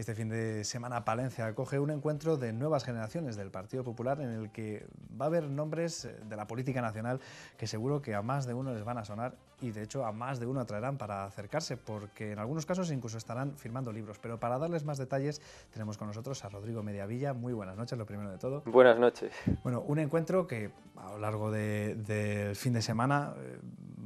Este fin de semana Palencia acoge un encuentro de nuevas generaciones del Partido Popular en el que va a haber nombres eh, de la política nacional que seguro que a más de uno les van a sonar y de hecho a más de uno atraerán para acercarse porque en algunos casos incluso estarán firmando libros. Pero para darles más detalles tenemos con nosotros a Rodrigo Mediavilla. Muy buenas noches, lo primero de todo. Buenas noches. Bueno, un encuentro que a lo largo del fin de semana... Eh,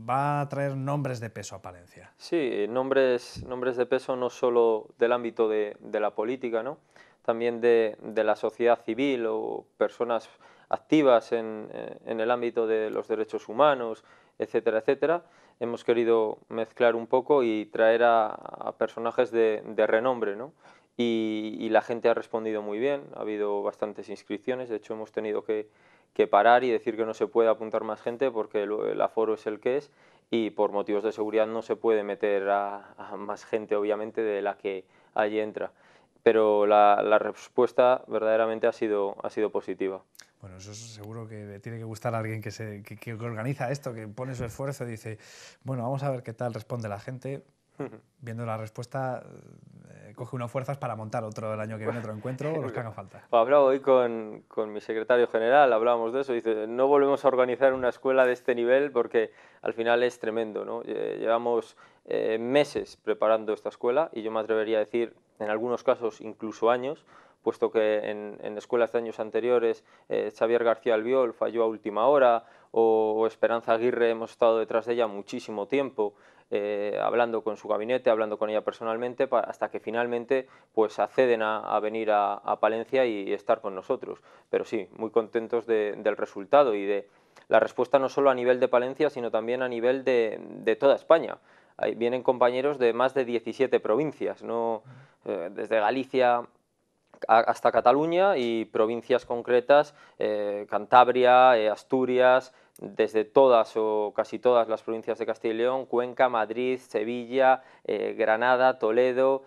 va a traer nombres de peso a Palencia. Sí, eh, nombres, nombres de peso no solo del ámbito de, la política, ¿no? también de, de, la sociedad civil o personas activas en, eh, en, el ámbito de los derechos humanos, etcétera, etcétera. Hemos querido mezclar un poco y traer a, personajes de, de renombre, ¿no? y, la gente ha respondido muy bien, ha habido bastantes inscripciones, de hecho hemos tenido que, que parar y decir que no se puede apuntar más gente porque el, aforo es el que es y por motivos de seguridad no se puede meter a, más gente obviamente de la que allí entra. Pero la, respuesta verdaderamente ha sido, ha sido positiva. Bueno, eso seguro que tiene que gustar a alguien que, se, que organiza esto, que pone su esfuerzo y dice, bueno, vamos a ver qué tal responde la gente. Viendo la respuesta, coge unas fuerzas para montar otro el año que viene, otro encuentro, o los que hagan falta. hablaba hoy con, con, mi secretario general, hablábamos de eso, dice, no volvemos a organizar una escuela de este nivel porque al final es tremendo, ¿no? Llevamos eh, meses preparando esta escuela y yo me atrevería a decir, en algunos casos incluso años, puesto que en, escuelas de años anteriores eh, Xavier García Albiol falló a última hora o, Esperanza Aguirre hemos estado detrás de ella muchísimo tiempo. Eh, hablando con su gabinete, hablando con ella personalmente, hasta que finalmente pues acceden a, venir a, Palencia y, estar con nosotros. Pero sí, muy contentos del resultado y de la respuesta no solo a nivel de Palencia, sino también a nivel de, toda España. Ahí vienen compañeros de más de 17 provincias, ¿no? Eh, desde Galicia, hasta Cataluña y provincias concretas, eh, Cantabria, eh, Asturias, desde todas o casi todas las provincias de Castilla y León, Cuenca, Madrid, Sevilla, eh, Granada, Toledo,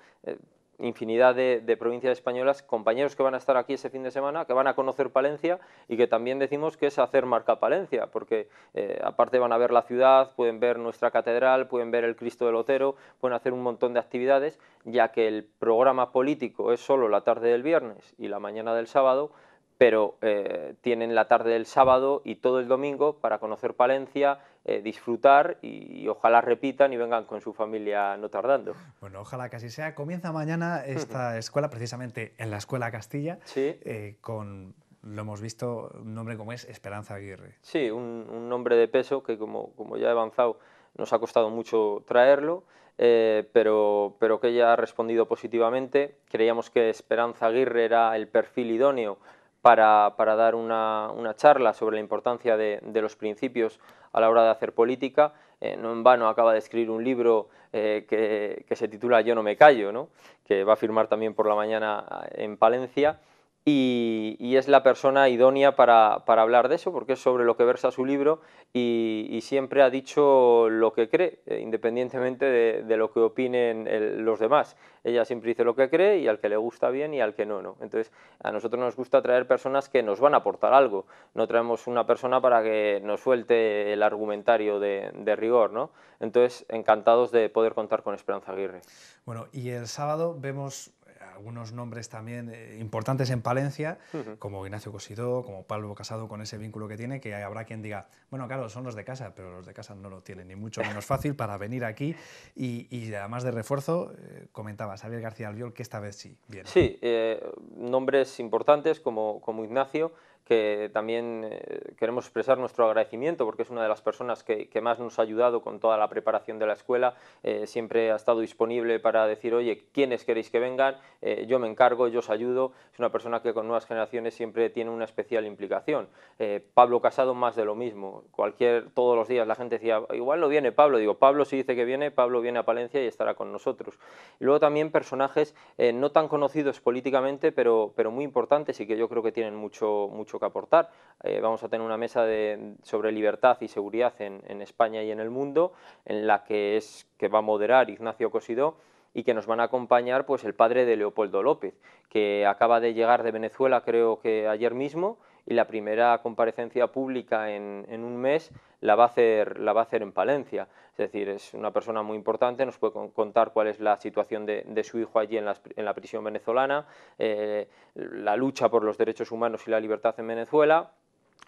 infinidad de, provincias españolas, compañeros que van a estar aquí ese fin de semana, que van a conocer Palencia y que también decimos que es hacer marca Palencia, porque eh, aparte van a ver la ciudad, pueden ver nuestra catedral, pueden ver el Cristo del Otero, pueden hacer un montón de actividades, ya que el programa político es solo la tarde del viernes y la mañana del sábado, pero eh, tienen la tarde del sábado y todo el domingo para conocer Palencia, eh, disfrutar y, ojalá repitan y vengan con su familia no tardando. Bueno, ojalá que así sea. Comienza mañana esta escuela, precisamente en la Escuela Castilla, eh, con, lo hemos visto, un nombre como es Esperanza Aguirre. Sí, un, nombre de peso que como, como ya he avanzado nos ha costado mucho traerlo, pero, pero que ella ha respondido positivamente. Creíamos que Esperanza Aguirre era el perfil idóneo para, dar una, charla sobre la importancia de, los principios a la hora de hacer política. Eh, no en vano acaba de escribir un libro eh, que, se titula Yo no me callo, que va a firmar también por la mañana eh, en Palencia y, es la persona idónea para, para, hablar de eso, porque es sobre lo que versa su libro y, siempre ha dicho lo que cree, eh, independientemente de, de lo que opinen los demás. Ella siempre dice lo que cree y al que le gusta bien y al que no, no. Entonces, a nosotros nos gusta traer personas que nos van a aportar algo. No traemos una persona para que nos suelte el argumentario de, rigor, ¿no? Entonces, encantados de poder contar con Esperanza Aguirre. Bueno, y el sábado vemos algunos nombres también eh, importantes en Palencia, como Ignacio Cosidó, como Pablo Casado, con ese vínculo que tiene, que habrá quien diga, bueno, claro, son los de casa, pero los de casa no lo tienen, ni mucho menos fácil para venir aquí. Y, y además de refuerzo, eh, comentaba Xavier García Albiol que esta vez sí viene. Sí, eh, nombres importantes como, como Ignacio, que también eh, queremos expresar nuestro agradecimiento porque es una de las personas que, más nos ha ayudado con toda la preparación de la escuela, eh, siempre ha estado disponible para decir, oye, ¿quiénes queréis que vengan? Eh, yo me encargo, yo os ayudo, es una persona que con nuevas generaciones siempre tiene una especial implicación. Pablo Casado más de lo mismo, cualquier, todos los días la gente decía, igual no viene Pablo, digo, Pablo si dice que viene, Pablo viene a Palencia y estará con nosotros. Y luego también personajes no tan conocidos políticamente, pero, pero muy importantes y que yo creo que tienen mucho, mucho que aportar. Eh, vamos a tener una mesa sobre libertad y seguridad en, España y en el mundo, en la que, es, que va a moderar Ignacio Cosidó y que nos van a acompañar pues, el padre de Leopoldo López, que acaba de llegar de Venezuela creo que ayer mismo y la primera comparecencia pública en, un mes la va, a hacer, la va, a hacer, en Palencia. Es decir, es una persona muy importante, nos puede contar cuál es la situación de, su hijo allí en la, prisión venezolana, eh, la lucha por los derechos humanos y la libertad en Venezuela,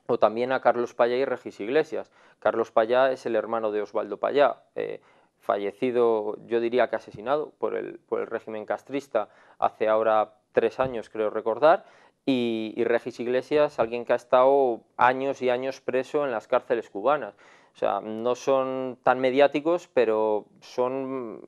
o también a Carlos Payá y Regis Iglesias. Carlos Payá es el hermano de Osvaldo Payá. Eh, fallecido, yo diría que asesinado por el régimen castrista hace ahora tres años, creo recordar, y, Regis Iglesias, alguien que ha estado años y años preso en las cárceles cubanas. O sea, no son tan mediáticos, pero son,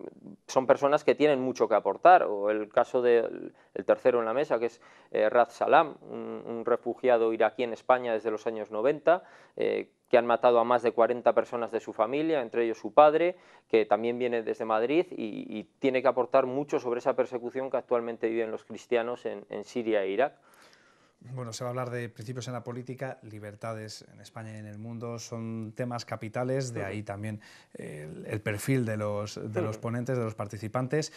son personas que tienen mucho que aportar. O el caso del tercero en la mesa, que es eh, Raz Salam, un, refugiado iraquí en España desde los años 90, eh, que han matado a más de 40 personas de su familia, entre ellos su padre, que también viene desde Madrid y, tiene que aportar mucho sobre esa persecución que actualmente viven los cristianos en Siria e Irak. Bueno, se va a hablar de principios en la política, libertades en España y en el mundo, son temas capitales, de ahí también el, perfil de los ponentes, de los participantes.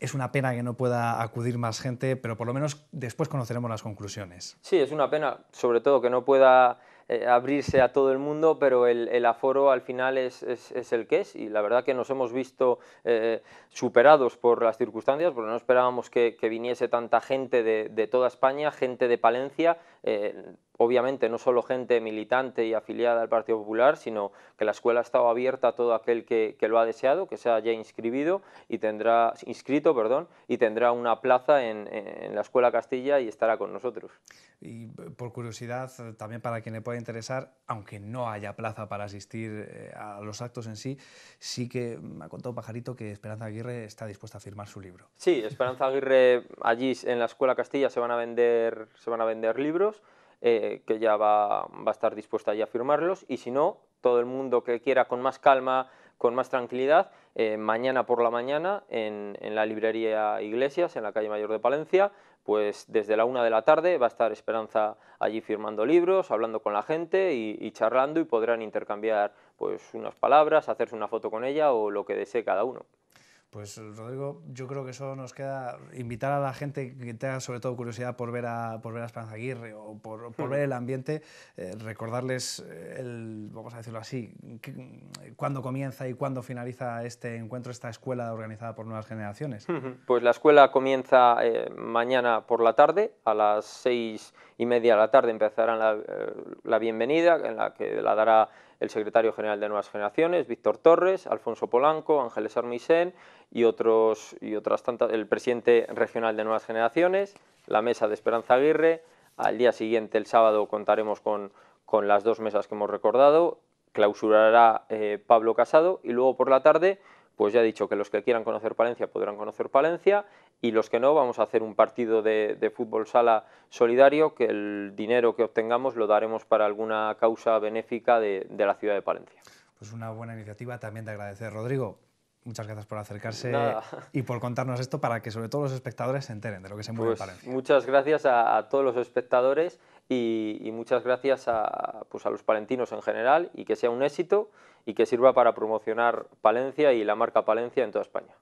Es una pena que no pueda acudir más gente, pero por lo menos después conoceremos las conclusiones. Sí, es una pena, sobre todo, que no pueda eh, abrirse a todo el mundo, pero el, aforo al final es, el que es y la verdad que nos hemos visto eh, superados por las circunstancias, porque no esperábamos que, viniese tanta gente de, toda España, gente de Palencia, eh, obviamente no solo gente militante y afiliada al Partido Popular, sino que la escuela ha estado abierta a todo aquel que, lo ha deseado, que se haya inscrito y tendrá, inscrito perdón, y tendrá una plaza en, la Escuela Castilla y estará con nosotros. Y eh, por curiosidad, eh, también para quien le pueda interesar, aunque no haya plaza para asistir eh, a los actos en sí, sí que me ha contado Pajarito que Esperanza Aguirre está dispuesta a firmar su libro. Sí, Esperanza Aguirre allí en la Escuela Castilla se van a vender, se van a vender libros. Eh, que ya va, a estar dispuesta allí a firmarlos y si no, todo el mundo que quiera con más calma, con más tranquilidad, eh, mañana por la mañana en, la librería Iglesias, en la calle Mayor de Palencia, pues desde la una de la tarde va a estar Esperanza allí firmando libros, hablando con la gente y, y charlando y podrán intercambiar pues unas palabras, hacerse una foto con ella o lo que desee cada uno. Pues Rodrigo, yo creo que eso nos queda invitar a la gente que tenga sobre todo curiosidad por ver a, por ver a Esperanza Aguirre o por, hmm. ver el ambiente, eh, recordarles el, vamos a decirlo así, cuándo comienza y cuándo finaliza este encuentro, esta escuela organizada por Nuevas Generaciones. Hmm, hmm. Pues la escuela comienza eh, mañana por la tarde, a las seis y media de la tarde empezarán la eh, bienvenida, en la que la dará el secretario general de Nuevas Generaciones, Víctor Torres, Alfonso Polanco, Ángeles Armisen y, otros, y otras tantas, el presidente regional de Nuevas Generaciones, la mesa de Esperanza Aguirre. Al día siguiente, el sábado, contaremos con, las dos mesas que hemos recordado, clausurará eh, Pablo Casado y luego por la tarde pues ya he dicho que los que quieran conocer Palencia podrán conocer Palencia y los que no vamos a hacer un partido de, fútbol sala solidario que el dinero que obtengamos lo daremos para alguna causa benéfica de, la ciudad de Palencia. Pues una buena iniciativa, también de agradecer Rodrigo. Muchas gracias por acercarse y por contarnos esto para que sobre todo los espectadores se enteren de lo que se mueve en pues Palencia. Muchas gracias a, a todos los espectadores y, muchas gracias a, pues a los palentinos en general y que sea un éxito y que sirva para promocionar Palencia y la marca Palencia en toda España.